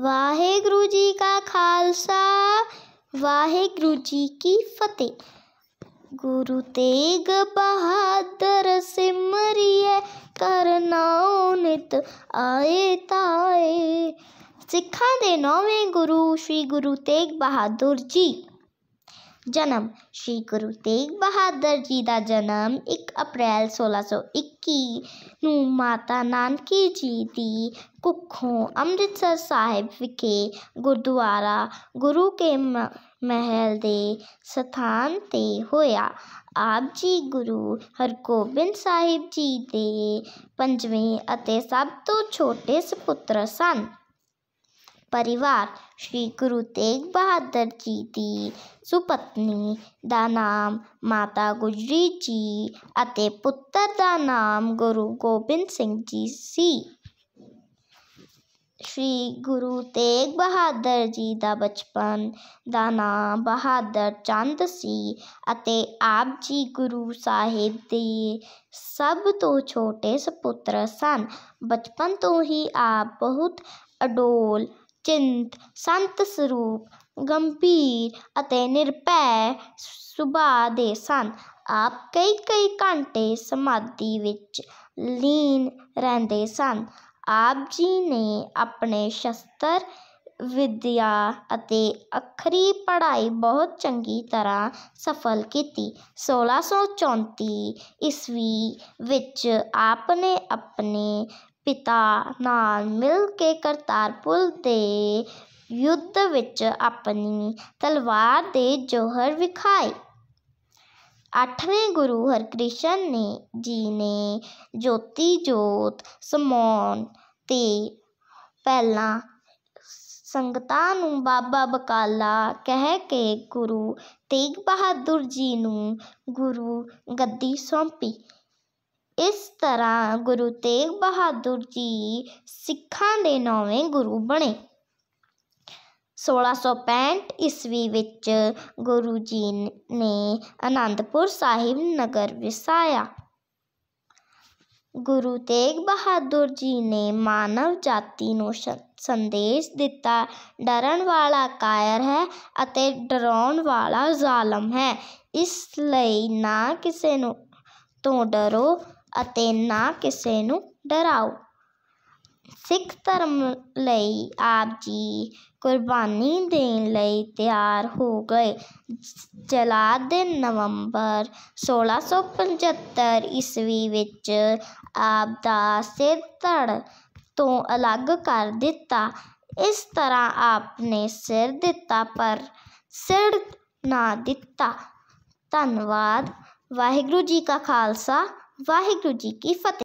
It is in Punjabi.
वाहेगुरु जी का खालसा वाहेगुरु जी की फतेह गुरु तेग बहादुर सिमरिए करना नित आए ताए सिखा दे नौवें गुरु श्री गुरु तेग बहादुर जी ਜਨਮ ਸ਼੍ਰੀ ਗੁਰੂ ਤੇਗ ਬਹਾਦਰ ਜੀ ਦਾ ਜਨਮ 1 ਅਪ੍ਰੈਲ इक्की ਨੂੰ ਮਾਤਾ ਨਾਨਕੀ ਜੀ ਦੀ ਕੁੱਖੋਂ ਅੰਮ੍ਰਿਤਸਰ ਸਾਹਿਬ ਵਿਖੇ ਗੁਰਦੁਆਰਾ ਗੁਰੂ ਕੇ ਮਹਿਲ ਦੇ ਸਥਾਨ 'ਤੇ ਹੋਇਆ ਆਪ ਜੀ ਗੁਰੂ ਹਰਗੋਬਿੰਦ ਸਾਹਿਬ ਜੀ ਦੇ ਪੰਜਵੇਂ ਅਤੇ ਸਭ ਤੋਂ ਛੋਟੇ ਸੁਪੁੱਤਰ ਸਨ परिवार श्री गुरु तेग बहादुर जी की सुपत्नी का नाम माता गुजरी जी और पुत्र का नाम गुरु गोबिंद सिंह जी सी श्री गुरु तेग बहादुर जी का बचपन का नाम बहादुर चंद सी आप जी गुरु साहेब के सब तो छोटे सपुत्र सन बचपन तो ही आप बहुत अडोल ਚਿੰਤ ਸੰਤ ਸਰੂਪ ਗੰਭੀਰ ਅਤੇ ਨਿਰਪੈ ਸੁਭਾਅ ਦੇ ਸਨ ਆਪ ਕਈ ਕਈ ਘੰਟੇ ਸਮਾਧੀ ਵਿੱਚ ਲੀਨ ਰਹਿੰਦੇ ਸਨ ਆਪ ਜੀ ਨੇ ਆਪਣੇ ਸ਼ਸਤਰ ਵਿਦਿਆ ਅਤੇ ਅਖਰੀ ਪੜ੍ਹਾਈ ਬਹੁਤ ਚੰਗੀ ਤਰ੍ਹਾਂ ਸਫਲ ਕੀਤੀ 1634 ਈਸਵੀ ਵਿੱਚ ਆਪ ਨੇ ਆਪਣੇ ਪਿਤਾ ਨਾਲ ਮਿਲ ਕੇ ਕਰਤਾਰਪੁਰ ਦੇ ਯੁੱਧ ਵਿੱਚ ਆਪਣੀ ਤਲਵਾਰ ਦੇ ਜੋਹਰ ਵਿਖਾਏ। ਅੱਠਵੇਂ ਗੁਰੂ ਹਰਿਕ੍ਰਿਸ਼ਨ ਜੀ ਨੇ ਜੋਤੀ ਜੋਤ ਸਮਾਉਣ ਤੇ ਪਹਿਲਾਂ ਸੰਗਤਾਂ ਨੂੰ ਬਾਬਾ ਬਕਾਲਾ ਕਹਿ ਕੇ ਗੁਰੂ ਤੇਗ ਬਹਾਦਰ ਜੀ ਨੂੰ ਗੁਰੂ ਗੱਦੀ ਸੌਂਪੀ। ਇਸ ਤਰ੍ਹਾਂ ਗੁਰੂ ਤੇਗ ਬਹਾਦਰ ਜੀ ਸਿੱਖਾਂ ਦੇ ਨੌਵੇਂ ਗੁਰੂ ਬਣੇ 1665 ਈਸਵੀ ਵਿੱਚ ਗੁਰੂ ਜੀ ਨੇ ਅਨੰਦਪੁਰ ਸਾਹਿਬ ਨਗਰ ਵਸਾਇਆ ਗੁਰੂ ਤੇਗ ਬਹਾਦਰ ਜੀ ਨੇ ਮਾਨਵ ਜਾਤੀ ਨੂੰ ਸੰਦੇਸ਼ ਦਿੱਤਾ ਡਰਨ ਵਾਲਾ ਕਾਇਰ ਹੈ ਅਤੇ ਡਰਾਉਣ ਵਾਲਾ ਜ਼ਾਲਮ ਹੈ ਇਸ ਲਈ ਨਾ ਕਿਸੇ ਨੂੰ ਤੋਂ ਡਰੋ ਅਤੇ ਨਾ ਕਿਸੇ ਨੂੰ ਡਰਾਓ ਸਿੱਖ ਧਰਮ ਲਈ ਆਪ ਜੀ ਕੁਰਬਾਨੀ ਦੇਣ ਲਈ ਤਿਆਰ ਹੋ ਗਏ ਜਲਾਦ ਦੇ ਨਵੰਬਰ 1675 ਈਸਵੀ ਵਿੱਚ ਆਪ ਦਾ ਸਿਰ ਧੜ ਤੋਂ ਅਲੱਗ ਕਰ ਦਿੱਤਾ ਇਸ ਤਰ੍ਹਾਂ ਆਪ ਨੇ ਸਿਰ ਦਿੱਤਾ ਪਰ ਸਿਰ ਨਾ ਦਿੱਤਾ ਧੰਨਵਾਦ ਵਾਹਿਗੁਰੂ ਜੀ ਕਾ ਖਾਲਸਾ ਵਾਹਿਗੁਰੂ ਜੀ ਕੀ ਫਤਿਹ